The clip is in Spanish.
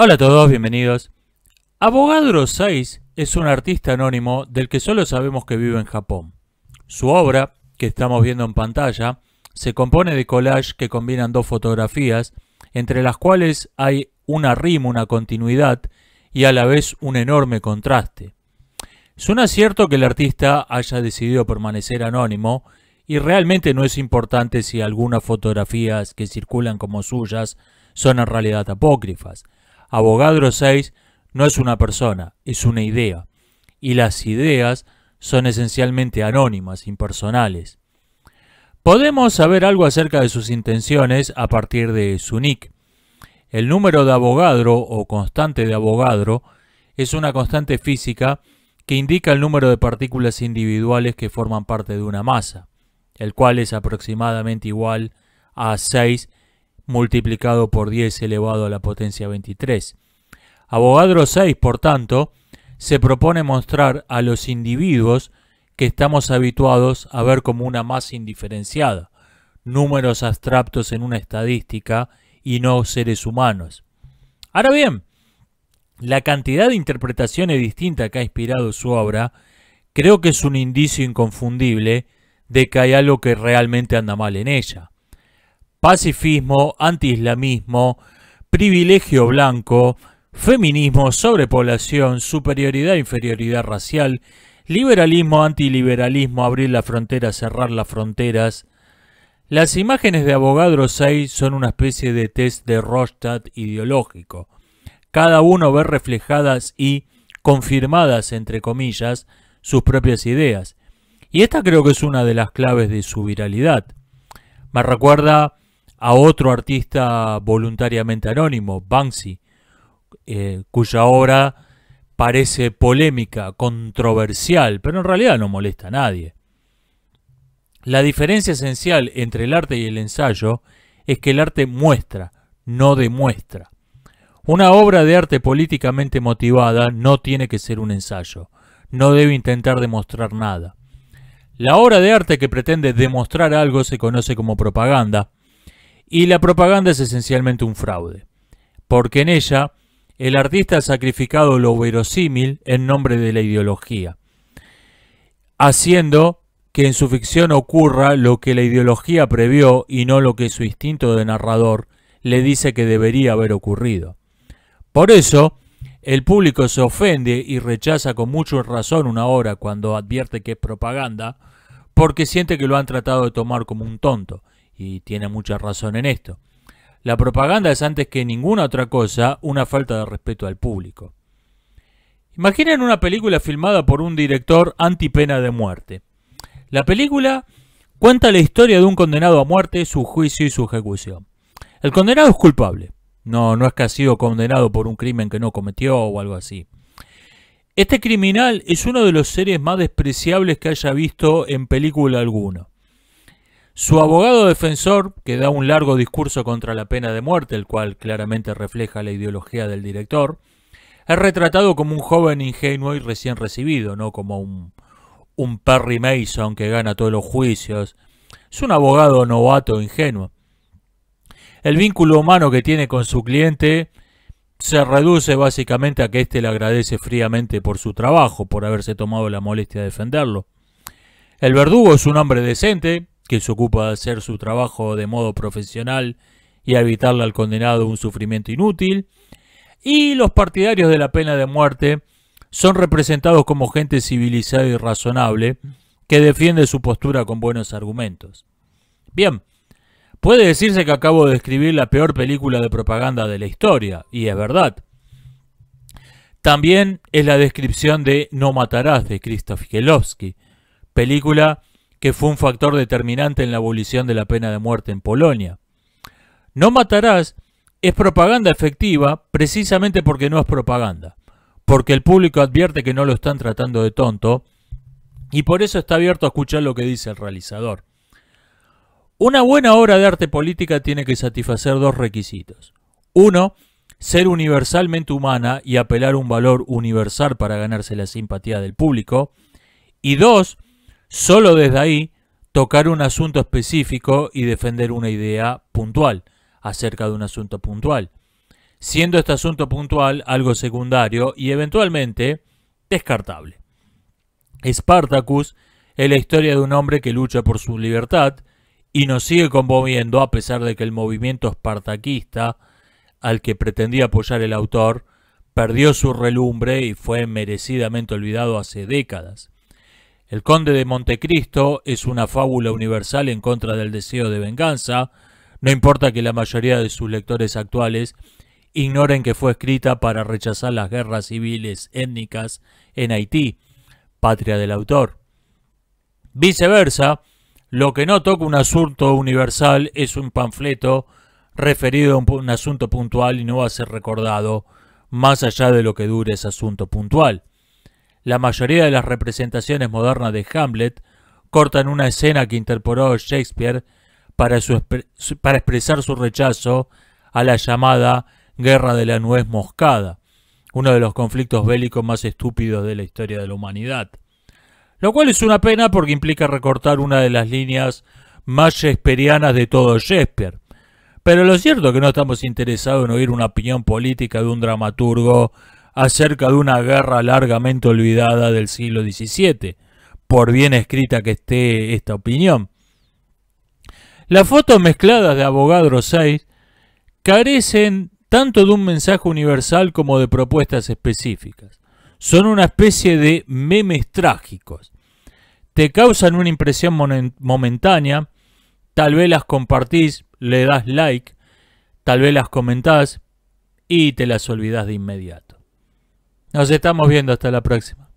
Hola a todos, bienvenidos. Abogadro 6 es un artista anónimo del que solo sabemos que vive en Japón. Su obra, que estamos viendo en pantalla, se compone de collage que combinan dos fotografías, entre las cuales hay una rima, una continuidad y a la vez un enorme contraste. Es un que el artista haya decidido permanecer anónimo y realmente no es importante si algunas fotografías que circulan como suyas son en realidad apócrifas. Abogadro 6 no es una persona, es una idea. Y las ideas son esencialmente anónimas, impersonales. Podemos saber algo acerca de sus intenciones a partir de su nick. El número de abogadro o constante de abogadro es una constante física que indica el número de partículas individuales que forman parte de una masa, el cual es aproximadamente igual a 6 multiplicado por 10 elevado a la potencia 23. Abogadro 6, por tanto, se propone mostrar a los individuos que estamos habituados a ver como una masa indiferenciada, números abstractos en una estadística y no seres humanos. Ahora bien, la cantidad de interpretaciones distintas que ha inspirado su obra creo que es un indicio inconfundible de que hay algo que realmente anda mal en ella pacifismo, antiislamismo, privilegio blanco, feminismo, sobrepoblación, superioridad e inferioridad racial, liberalismo, antiliberalismo, abrir la frontera cerrar las fronteras. Las imágenes de Abogadro 6 son una especie de test de Rostad ideológico. Cada uno ve reflejadas y confirmadas, entre comillas, sus propias ideas. Y esta creo que es una de las claves de su viralidad. Me recuerda a otro artista voluntariamente anónimo, Banksy, eh, cuya obra parece polémica, controversial, pero en realidad no molesta a nadie. La diferencia esencial entre el arte y el ensayo es que el arte muestra, no demuestra. Una obra de arte políticamente motivada no tiene que ser un ensayo, no debe intentar demostrar nada. La obra de arte que pretende demostrar algo se conoce como propaganda, y la propaganda es esencialmente un fraude, porque en ella el artista ha sacrificado lo verosímil en nombre de la ideología, haciendo que en su ficción ocurra lo que la ideología previó y no lo que su instinto de narrador le dice que debería haber ocurrido. Por eso, el público se ofende y rechaza con mucho razón una obra cuando advierte que es propaganda, porque siente que lo han tratado de tomar como un tonto y tiene mucha razón en esto. La propaganda es antes que ninguna otra cosa una falta de respeto al público. Imaginen una película filmada por un director anti pena de muerte. La película cuenta la historia de un condenado a muerte, su juicio y su ejecución. El condenado es culpable. No, no es que ha sido condenado por un crimen que no cometió o algo así. Este criminal es uno de los seres más despreciables que haya visto en película alguna. Su abogado defensor, que da un largo discurso contra la pena de muerte, el cual claramente refleja la ideología del director, es retratado como un joven ingenuo y recién recibido, no como un, Perry Mason que gana todos los juicios. Es un abogado novato ingenuo. El vínculo humano que tiene con su cliente se reduce básicamente a que éste le agradece fríamente por su trabajo, por haberse tomado la molestia de defenderlo. El verdugo es un hombre decente, que se ocupa de hacer su trabajo de modo profesional y evitarle al condenado un sufrimiento inútil, y los partidarios de la pena de muerte son representados como gente civilizada y razonable que defiende su postura con buenos argumentos. Bien, puede decirse que acabo de escribir la peor película de propaganda de la historia, y es verdad. También es la descripción de No matarás de Krzysztof Kielowski, película que fue un factor determinante en la abolición de la pena de muerte en Polonia. No matarás es propaganda efectiva precisamente porque no es propaganda, porque el público advierte que no lo están tratando de tonto y por eso está abierto a escuchar lo que dice el realizador. Una buena obra de arte política tiene que satisfacer dos requisitos. Uno, ser universalmente humana y apelar un valor universal para ganarse la simpatía del público. Y dos, Solo desde ahí tocar un asunto específico y defender una idea puntual acerca de un asunto puntual, siendo este asunto puntual algo secundario y eventualmente descartable. Spartacus es la historia de un hombre que lucha por su libertad y nos sigue conmoviendo a pesar de que el movimiento espartaquista al que pretendía apoyar el autor perdió su relumbre y fue merecidamente olvidado hace décadas. El Conde de Montecristo es una fábula universal en contra del deseo de venganza, no importa que la mayoría de sus lectores actuales ignoren que fue escrita para rechazar las guerras civiles étnicas en Haití, patria del autor. Viceversa, lo que no toca un asunto universal es un panfleto referido a un asunto puntual y no va a ser recordado más allá de lo que dure ese asunto puntual. La mayoría de las representaciones modernas de Hamlet cortan una escena que interpoló Shakespeare para, expresar su rechazo a la llamada Guerra de la Nuez Moscada, uno de los conflictos bélicos más estúpidos de la historia de la humanidad. Lo cual es una pena porque implica recortar una de las líneas más shakespearianas de todo Shakespeare. Pero lo cierto es que no estamos interesados en oír una opinión política de un dramaturgo acerca de una guerra largamente olvidada del siglo XVII, por bien escrita que esté esta opinión. Las fotos mezcladas de Abogado 6 carecen tanto de un mensaje universal como de propuestas específicas. Son una especie de memes trágicos. Te causan una impresión momentánea, tal vez las compartís, le das like, tal vez las comentás y te las olvidás de inmediato. Nos estamos viendo hasta la próxima.